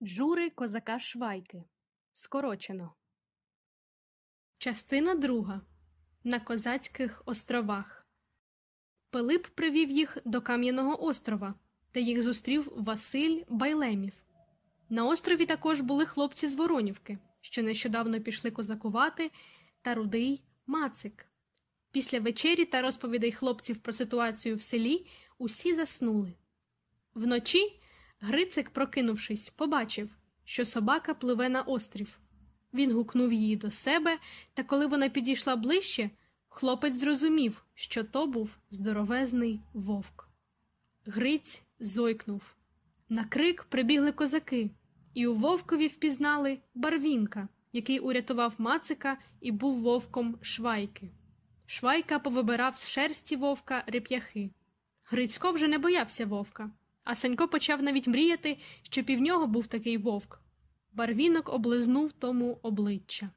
ДЖУРИ козака Швайки. Скорочено. Частина друга. На Козацьких островах. Пилип привів їх до Кам'яного острова, де їх зустрів Василь Байлемів. На острові також були хлопці з Воронівки, що нещодавно пішли козакувати, та рудий Мацик. Після вечері та розповідей хлопців про ситуацію в селі усі заснули. Вночі Грицик, прокинувшись, побачив, що собака пливе на острів. Він гукнув її до себе, та коли вона підійшла ближче, хлопець зрозумів, що то був здоровезний вовк. Гриць зойкнув. На крик прибігли козаки, і у вовкові впізнали барвінка, який урятував Мацика і був вовком швайки. Швайка повибирав з шерсті вовка реп'яхи. Грицько вже не боявся вовка. А Санько почав навіть мріяти, що пів нього був такий вовк. Барвінок облизнув тому обличчя.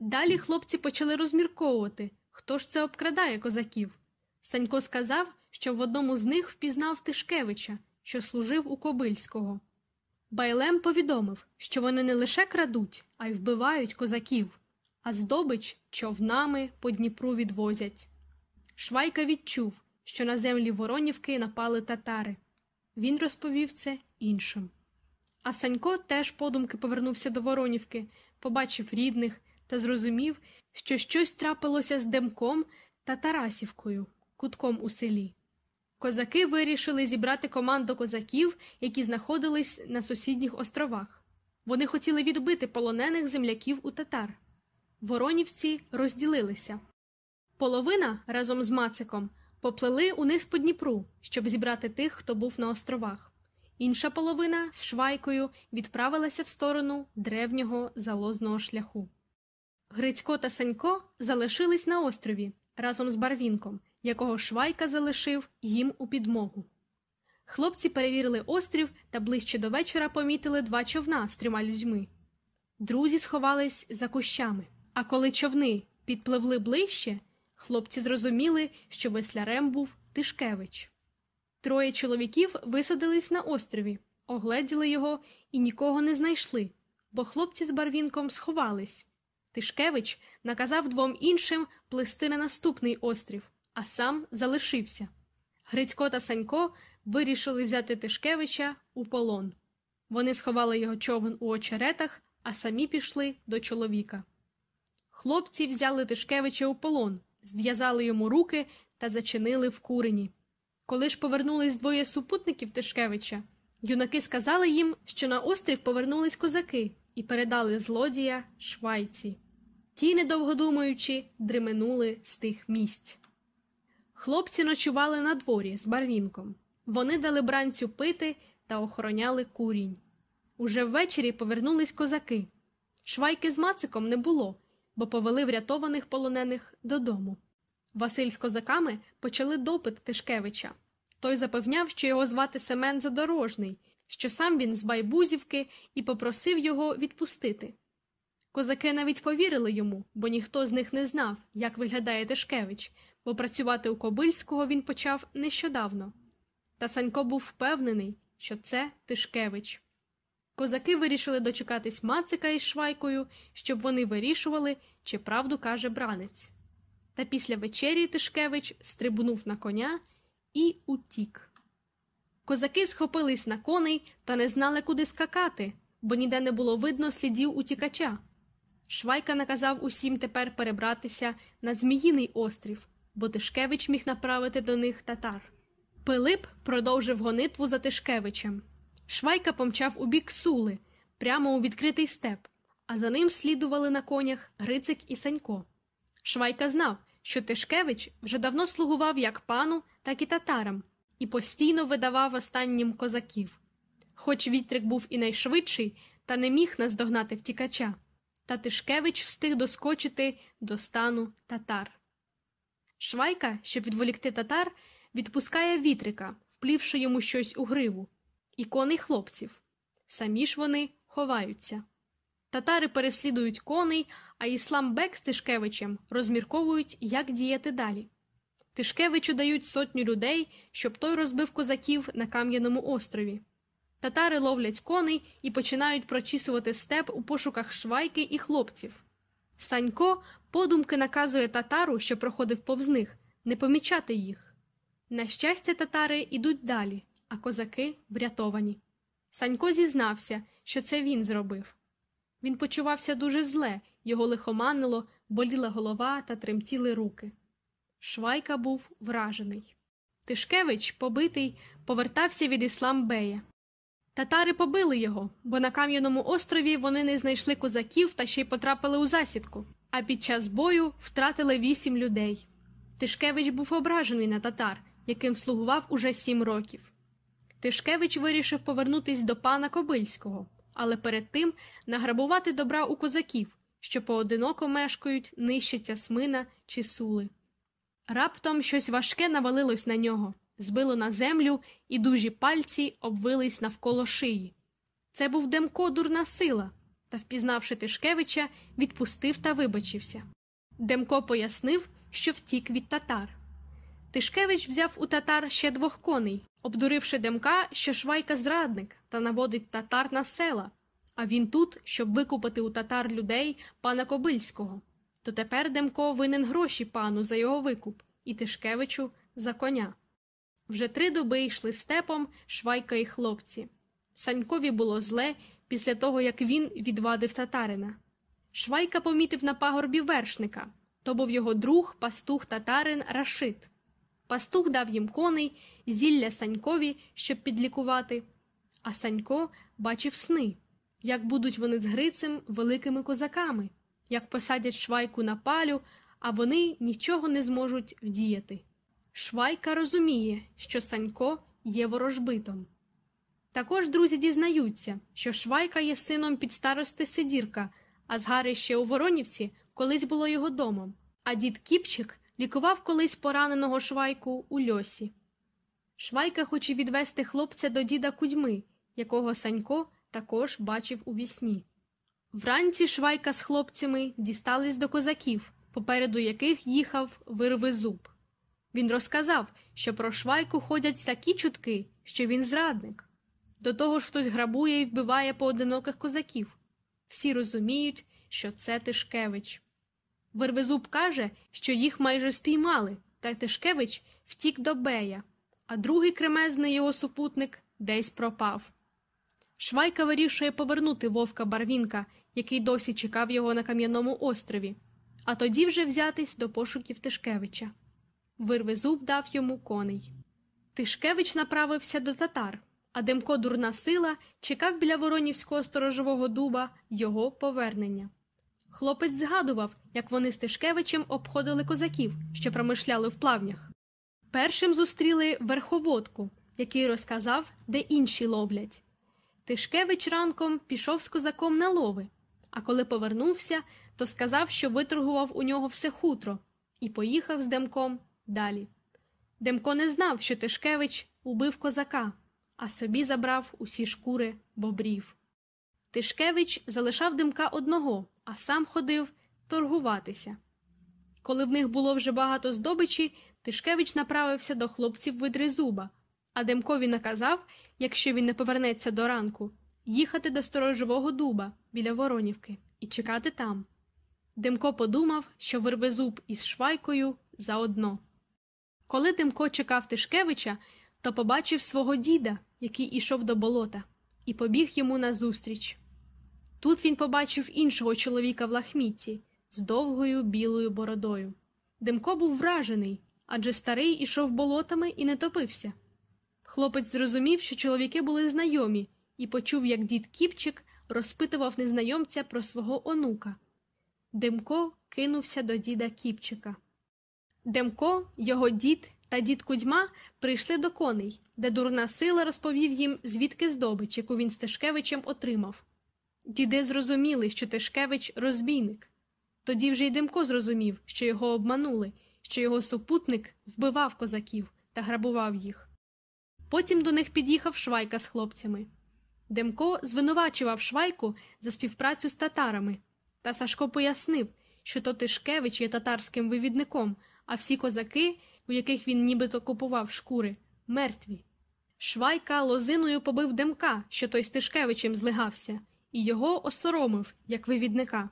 Далі хлопці почали розмірковувати, хто ж це обкрадає козаків. Санько сказав, що в одному з них впізнав Тишкевича, що служив у Кобильського. Байлем повідомив, що вони не лише крадуть, а й вбивають козаків, а здобич човнами по Дніпру відвозять. Швайка відчув, що на землі Воронівки напали татари. Він розповів це іншим. А Санько теж подумки повернувся до Воронівки, побачив рідних та зрозумів, що щось трапилося з Демком та Тарасівкою, кутком у селі. Козаки вирішили зібрати команду козаків, які знаходились на сусідніх островах. Вони хотіли відбити полонених земляків у татар. Воронівці розділилися. Половина разом з Мациком Поплили униз по Дніпру, щоб зібрати тих, хто був на островах. Інша половина з швайкою відправилася в сторону древнього залозного шляху. Грицько та Санько залишились на острові разом з барвінком, якого швайка залишив їм у підмогу. Хлопці перевірили острів та ближче до вечора помітили два човна з трьома людьми. Друзі сховались за кущами, а коли човни підпливли ближче. Хлопці зрозуміли, що веслярем був Тишкевич. Троє чоловіків висадились на острові, огледіли його і нікого не знайшли, бо хлопці з барвінком сховались. Тишкевич наказав двом іншим плисти на наступний острів, а сам залишився. Грицько та Санько вирішили взяти Тишкевича у полон. Вони сховали його човен у очеретах, а самі пішли до чоловіка. Хлопці взяли Тишкевича у полон, зв'язали йому руки та зачинили в курені. Коли ж повернулись двоє супутників Тишкевича, юнаки сказали їм, що на острів повернулись козаки і передали злодія швайці. Ті, недовго думаючи, дременули з тих місць. Хлопці ночували на дворі з барвінком. Вони дали бранцю пити та охороняли курінь. Уже ввечері повернулись козаки. Швайки з мациком не було, бо повели врятованих полонених додому. Василь з козаками почали допит Тишкевича. Той запевняв, що його звати Семен Задорожний, що сам він з Байбузівки і попросив його відпустити. Козаки навіть повірили йому, бо ніхто з них не знав, як виглядає Тишкевич, бо працювати у Кобильського він почав нещодавно. Та Санько був впевнений, що це Тишкевич. Козаки вирішили дочекатись Мацика із Швайкою, щоб вони вирішували, чи правду каже бранець. Та після вечері Тишкевич стрибнув на коня і утік. Козаки схопились на коней та не знали, куди скакати, бо ніде не було видно слідів утікача. Швайка наказав усім тепер перебратися на Зміїний острів, бо Тишкевич міг направити до них татар. Пилип продовжив гонитву за Тишкевичем. Швайка помчав у бік сули, прямо у відкритий степ, а за ним слідували на конях Грицик і Санько. Швайка знав, що Тишкевич вже давно слугував як пану, так і татарам і постійно видавав останнім козаків. Хоч вітрик був і найшвидший, та не міг наздогнати втікача, та Тишкевич встиг доскочити до стану татар. Швайка, щоб відволікти татар, відпускає вітрика, вплівши йому щось у гриву і коней хлопців. Самі ж вони ховаються. Татари переслідують коней, а Ісламбек з Тишкевичем розмірковують, як діяти далі. Тишкевичу дають сотню людей, щоб той розбив козаків на Кам'яному острові. Татари ловлять коней і починають прочісувати степ у пошуках швайки і хлопців. Санько подумки наказує татару, що проходив повз них, не помічати їх. На щастя, татари йдуть далі а козаки врятовані. Санько зізнався, що це він зробив. Він почувався дуже зле, його лихоманило, боліла голова та тремтіли руки. Швайка був вражений. Тишкевич, побитий, повертався від Ісламбея. Татари побили його, бо на Кам'яному острові вони не знайшли козаків та ще й потрапили у засідку, а під час бою втратили вісім людей. Тишкевич був ображений на татар, яким слугував уже сім років. Тишкевич вирішив повернутись до пана Кобильського, але перед тим награбувати добра у козаків, що поодиноко мешкають, нищаться смина чи сули. Раптом щось важке навалилось на нього, збило на землю, і дужі пальці обвились навколо шиї. Це був Демко дурна сила, та, впізнавши Тишкевича, відпустив та вибачився. Демко пояснив, що втік від татар. Тишкевич взяв у татар ще двох коней, обдуривши Демка, що Швайка зрадник та наводить татар на села, а він тут, щоб викупити у татар людей пана Кобильського. То тепер Демко винен гроші пану за його викуп і Тишкевичу за коня. Вже три доби йшли степом Швайка і хлопці. Санькові було зле після того, як він відвадив татарина. Швайка помітив на пагорбі вершника то був його друг пастух татарин Рашид. Пастух дав їм коней, зілля Санькові, щоб підлікувати. А Санько бачив сни, як будуть вони з Грицем великими козаками, як посадять швайку на палю, а вони нічого не зможуть вдіяти. Швайка розуміє, що Санько є ворожбитом. Також друзі дізнаються, що Швайка є сином підстарости Сидірка, а згарище у Воронівці колись було його домом, а дід Кіпчик лікував колись пораненого швайку у льосі. Швайка хоче відвести хлопця до діда кудьми, якого Санько також бачив у вісні. Вранці швайка з хлопцями дістались до козаків, попереду яких їхав вирвизуб. Він розказав, що про швайку ходять такі чутки, що він зрадник. До того ж хтось грабує і вбиває поодиноких козаків. Всі розуміють, що це Тишкевич. Вервезуб каже, що їх майже спіймали, та Тишкевич втік до Бея, а другий кремезний його супутник десь пропав. Швайка вирішує повернути вовка барвінка, який досі чекав його на Кам'яному острові, а тоді вже взятись до пошуків Тишкевича. Вирвезуб дав йому коней. Тишкевич направився до татар, а Демко Дурна сила чекав біля воронівського сторожового дуба його повернення. Хлопець згадував, як вони з Тишкевичем обходили козаків, що промишляли в плавнях. Першим зустріли верховодку, який розказав, де інші ловлять. Тишкевич ранком пішов з козаком на лови, а коли повернувся, то сказав, що виторгував у нього все хутро, і поїхав з Демком далі. Демко не знав, що Тишкевич убив козака, а собі забрав усі шкури бобрів. Тишкевич залишав Демка одного а сам ходив торгуватися. Коли в них було вже багато здобичі, Тишкевич направився до хлопців видризуба, а Демкові наказав, якщо він не повернеться до ранку, їхати до сторожового дуба біля Воронівки і чекати там. Демко подумав, що вирве зуб із швайкою заодно. Коли Демко чекав Тишкевича, то побачив свого діда, який ішов до болота, і побіг йому назустріч. Тут він побачив іншого чоловіка в лахмітті з довгою білою бородою. Демко був вражений адже старий ішов болотами і не топився. Хлопець зрозумів, що чоловіки були знайомі, і почув, як дід Кіпчик розпитував незнайомця про свого онука. Демко кинувся до діда Кіпчика. Демко, його дід та дід Кудьма прийшли до коней, де дурна сила розповів їм, звідки здобич, яку він Стежкевичем отримав. Діди зрозуміли, що Тишкевич розбійник. Тоді вже й Демко зрозумів, що його обманули, що його супутник вбивав козаків та грабував їх. Потім до них під'їхав Швайка з хлопцями. Демко звинувачував Швайку за співпрацю з татарами, та Сашко пояснив, що то Тишкевич є татарським вивідником, а всі козаки, у яких він нібито купував шкури, мертві. Швайка лозиною побив Демка, що той з Тишкевичем злигався і його осоромив, як вивідника.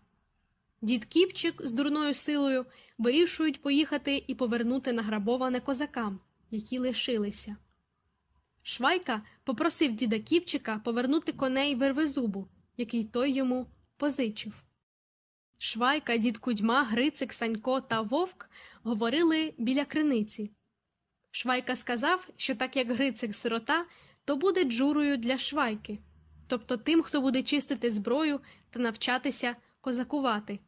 Дід Кіпчик з дурною силою вирішують поїхати і повернути награбоване козакам, які лишилися. Швайка попросив діда Кіпчика повернути коней вервезубу, який той йому позичив. Швайка, дід Кудьма, Грицик, Санько та Вовк говорили біля криниці. Швайка сказав, що так як Грицик сирота, то буде джурою для швайки тобто тим, хто буде чистити зброю та навчатися козакувати.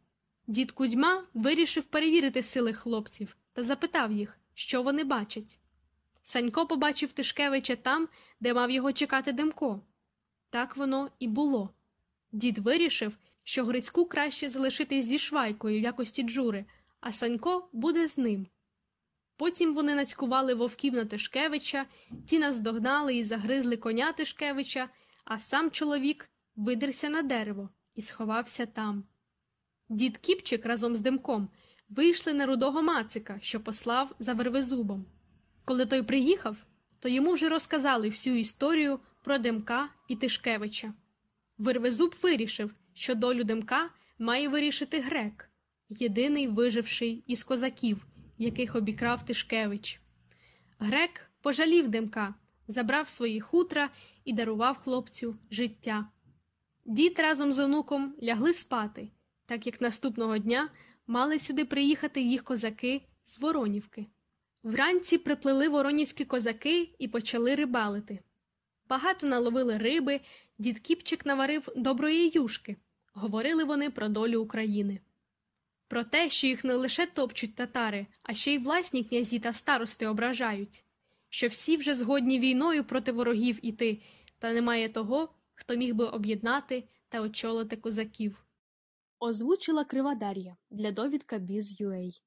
Дід Кузьма вирішив перевірити сили хлопців та запитав їх, що вони бачать. Санько побачив Тишкевича там, де мав його чекати Демко. Так воно і було. Дід вирішив, що Грицьку краще залишитись зі швайкою в якості джури, а Санько буде з ним. Потім вони нацькували вовків на Тишкевича, ті наздогнали і загризли коня Тишкевича а сам чоловік видерся на дерево і сховався там. Дід Кіпчик разом з димком вийшли на рудого мацика, що послав за вервезубом. Коли той приїхав, то йому вже розказали всю історію про Демка і Тишкевича. Вервезуб вирішив, що долю Демка має вирішити грек, єдиний виживший із козаків, яких обікрав Тишкевич. Грек пожалів Демка забрав свої хутра і дарував хлопцю життя. Дід разом з онуком лягли спати, так як наступного дня мали сюди приїхати їх козаки з Воронівки. Вранці приплили воронівські козаки і почали рибалити. Багато наловили риби, дід Кіпчик наварив доброї юшки. Говорили вони про долю України. Про те, що їх не лише топчуть татари, а ще й власні князі та старости ображають що всі вже згодні війною проти ворогів іти, та немає того, хто міг би об'єднати та очолити козаків. Озвучила Кривадар'я для довідка Біз.UA.